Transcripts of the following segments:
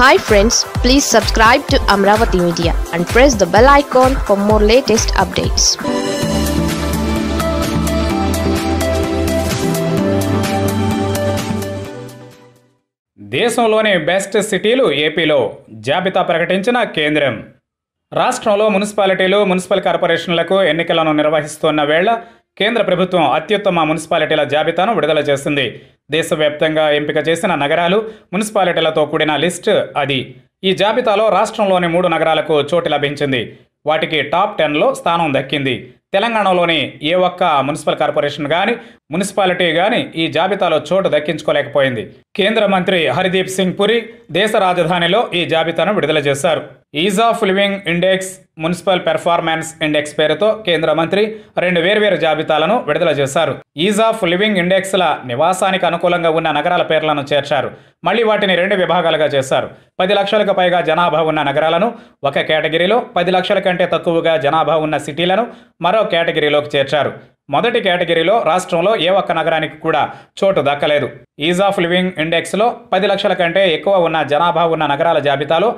hi friends please subscribe to Amaravati media and press the bell icon for more latest updates దేశంలోని best సిటీలు ఏపీలో జాబితా ప్రకటించిన కేంద్రం రాష్ట్రంలో మున్సిపాలిటీలు మున్సిపల్ కార్పొరేషన్లకు ఎన్నికలను నిర్వహిస్తున్న వేళ కేంద్ర ప్రభుత్వం అత్యుత్తమ మున్సిపాలిటీల జాబితాను విడుదల చేసింది దేశవ్యాప్తంగా ఎంపిక చేసిన నగరాలు మున్సిపాలిటీలతో కూడిన లిస్ట్ అది ఈ జాబితాలో రాష్ట్రంలోని మూడు నగరాలకు చోటు లభించింది వాటికి టాప్ టెన్లో స్థానం దక్కింది తెలంగాణలోని ఏ ఒక్క మున్సిపల్ కార్పొరేషన్ కానీ మున్సిపాలిటీ కానీ ఈ జాబితాలో చోటు దక్కించుకోలేకపోయింది కేంద్ర మంత్రి హరిదీప్ సింగ్ పురి దేశ రాజధానిలో ఈ జాబితాను విడుదల చేశారు ease of living index municipal performance index పేరుతో కేంద్ర మంత్రి రెండు వేర్వేరు జాబితాలను విడుదల చేశారు ఈజ్ ఆఫ్ లివింగ్ ఇండెక్స్ల నివాసానికి అనుకూలంగా ఉన్న నగరాల పేర్లను చేర్చారు మళ్ళీ వాటిని రెండు విభాగాలుగా చేశారు పది లక్షలకు పైగా జనాభా ఉన్న నగరాలను ఒక కేటగిరీలో పది లక్షల కంటే తక్కువగా జనాభా ఉన్న సిటీలను మరో కేటగిరీలోకి చేర్చారు మొదటి కేటగిరీలో రాష్ట్రంలో ఏ ఒక్క నగరానికి కూడా చోటు దక్కలేదు ఈజ్ ఆఫ్ లివింగ్ ఇండెక్స్లో పది లక్షల కంటే ఎక్కువ ఉన్న జనాభా ఉన్న నగరాల జాబితాలో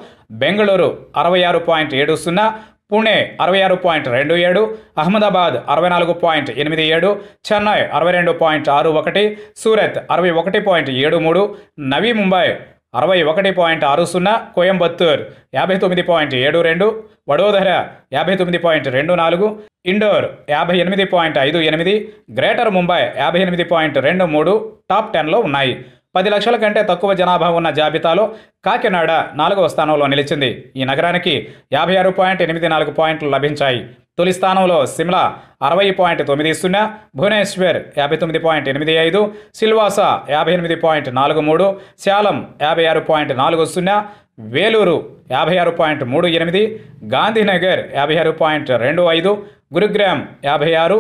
బెంగళూరు అరవై ఆరు పాయింట్ ఏడు సున్నా పూణే అరవై ఆరు పాయింట్ రెండు ఏడు అహ్మదాబాద్ అరవై నాలుగు పాయింట్ ఎనిమిది ఏడు చెన్నై అరవై రెండు పాయింట్ ఆరు ఒకటి సూరత్ అరవై ఒకటి పాయింట్ ఏడు మూడు నవీ ముంబై అరవై ఒకటి పాయింట్ ఆరు సున్నా కోయంబత్తూర్ యాభై తొమ్మిది పాయింట్ ఏడు రెండు వడోదర యాభై తొమ్మిది పాయింట్ రెండు నాలుగు ఇండోర్ యాభై ఎనిమిది పాయింట్ ఐదు ఎనిమిది గ్రేటర్ ముంబై యాభై ఎనిమిది పాయింట్ రెండు మూడు టాప్ టెన్లో ఉన్నాయి పది లక్షల కంటే తక్కువ జనాభా ఉన్న జాబితాలో కాకినాడ నాలుగవ స్థానంలో నిలిచింది ఈ నగరానికి యాభై ఆరు పాయింట్ ఎనిమిది నాలుగు పాయింట్లు లభించాయి తొలి స్థానంలో సిమ్లా అరవై పాయింట్ తొమ్మిది సున్నా భువనేశ్వర్ యాభై తొమ్మిది పాయింట్ ఎనిమిది ఐదు సిల్వాసా యాభై ఎనిమిది పాయింట్ నాలుగు మూడు శాలం యాభై ఆరు పాయింట్ నాలుగు సున్నా వేలూరు యాభై ఆరు పాయింట్ మూడు ఎనిమిది గాంధీనగర్ యాభై ఆరు పాయింట్ రెండు ఐదు గురుగ్రామ్ యాభై ఆరు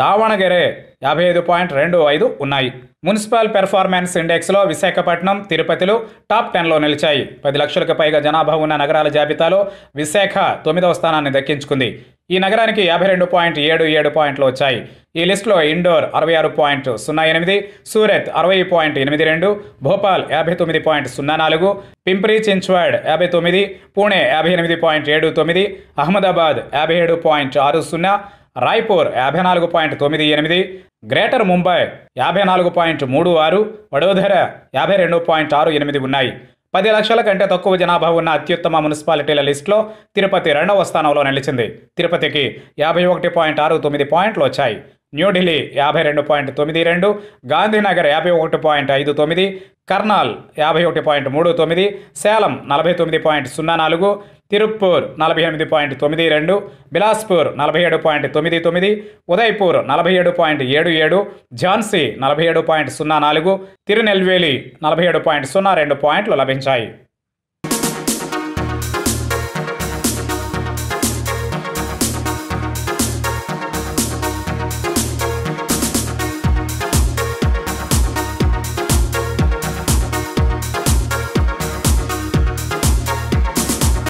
దావణగిరి యాభై ఐదు పాయింట్ రెండు ఐదు ఉన్నాయి మున్సిపల్ పెర్ఫార్మెన్స్ ఇండెక్స్లో విశాఖపట్నం తిరుపతిలు టాప్ టెన్లో నిలిచాయి పది లక్షలకు పైగా జనాభా ఉన్న నగరాల జాబితాలో విశాఖ తొమ్మిదవ స్థానాన్ని దక్కించుకుంది ఈ నగరానికి యాభై రెండు పాయింట్ ఏడు ఏడు పాయింట్లు వచ్చాయి ఈ లిస్టులో ఇండోర్ అరవై ఆరు పాయింట్ సున్నా ఎనిమిది సూరత్ అరవై పాయింట్ ఎనిమిది రెండు భోపాల్ యాభై తొమ్మిది పాయింట్ సున్నా నాలుగు పింప్రీ చించ్వాడ్ యాభై తొమ్మిది పూణే యాభై ఎనిమిది పాయింట్ ఏడు తొమ్మిది అహ్మదాబాద్ యాభై ఏడు పాయింట్ ఆరు సున్నా రాయ్పూర్ యాభై నాలుగు పాయింట్ తొమ్మిది ఎనిమిది గ్రేటర్ ముంబై యాభై నాలుగు పాయింట్ మూడు ఆరు వడోదర యాభై రెండు పాయింట్ ఆరు ఎనిమిది ఉన్నాయి పది లక్షల కంటే తక్కువ జనాభా ఉన్న అత్యుత్తమ మున్సిపాలిటీల లిస్టులో తిరుపతి రెండవ స్థానంలో నిలిచింది తిరుపతికి యాభై ఒకటి పాయింట్ ఆరు తొమ్మిది పాయింట్లు వచ్చాయి న్యూఢిల్లీ యాభై రెండు పాయింట్ తొమ్మిది రెండు గాంధీనగర్ యాభై ఒకటి పాయింట్ ఐదు తొమ్మిది కర్నాల్ యాభై ఒకటి పాయింట్ మూడు తొమ్మిది సేలం నలభై తొమ్మిది పాయింట్ సున్నా నాలుగు తిరుప్పూర్ నలభై ఎనిమిది పాయింట్ తొమ్మిది రెండు బిలాస్పూర్ నలభై ఏడు పాయింట్ తొమ్మిది తొమ్మిది ఉదయ్పూర్ నలభై ఏడు పాయింట్ ఏడు ఏడు ఝాన్సీ నలభై ఏడు పాయింట్ సున్నా నాలుగు తిరునెల్వేలి నలభై ఏడు పాయింట్ సున్నా రెండు పాయింట్లు లభించాయి